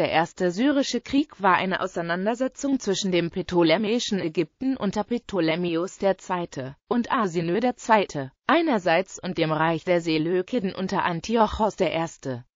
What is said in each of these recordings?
Der Erste Syrische Krieg war eine Auseinandersetzung zwischen dem ptolemäischen Ägypten unter Ptolemäus II. und Asinö II. einerseits und dem Reich der Seleukiden unter Antiochos I.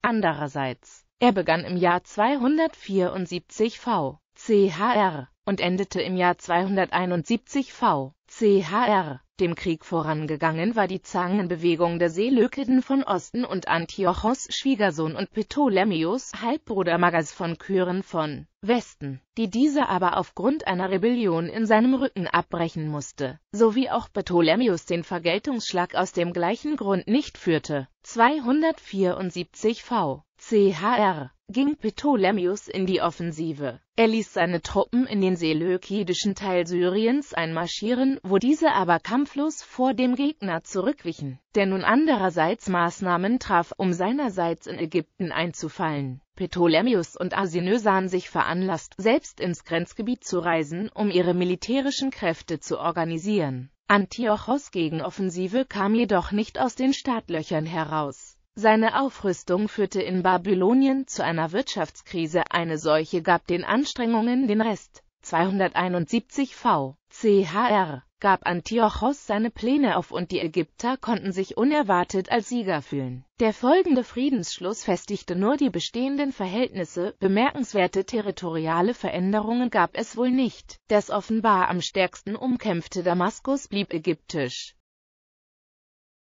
andererseits. Er begann im Jahr 274 v. Chr. und endete im Jahr 271 v. CHR. Dem Krieg vorangegangen war die Zangenbewegung der Seleukiden von Osten und Antiochos Schwiegersohn und Ptolemäus Halbbruder Magas von Kyren von Westen, die diese aber aufgrund einer Rebellion in seinem Rücken abbrechen musste, sowie auch Ptolemäus den Vergeltungsschlag aus dem gleichen Grund nicht führte. 274 v chr. ging Ptolemäus in die Offensive. Er ließ seine Truppen in den seleukidischen Teil Syriens einmarschieren, wo diese aber kampflos vor dem Gegner zurückwichen, der nun andererseits Maßnahmen traf, um seinerseits in Ägypten einzufallen. Ptolemäus und Asinö sahen sich veranlasst, selbst ins Grenzgebiet zu reisen, um ihre militärischen Kräfte zu organisieren. Antiochos Gegenoffensive kam jedoch nicht aus den Startlöchern heraus. Seine Aufrüstung führte in Babylonien zu einer Wirtschaftskrise, eine solche gab den Anstrengungen den Rest. 271 v. chr. gab Antiochos seine Pläne auf und die Ägypter konnten sich unerwartet als Sieger fühlen. Der folgende Friedensschluss festigte nur die bestehenden Verhältnisse, bemerkenswerte territoriale Veränderungen gab es wohl nicht. Das offenbar am stärksten umkämpfte Damaskus blieb ägyptisch.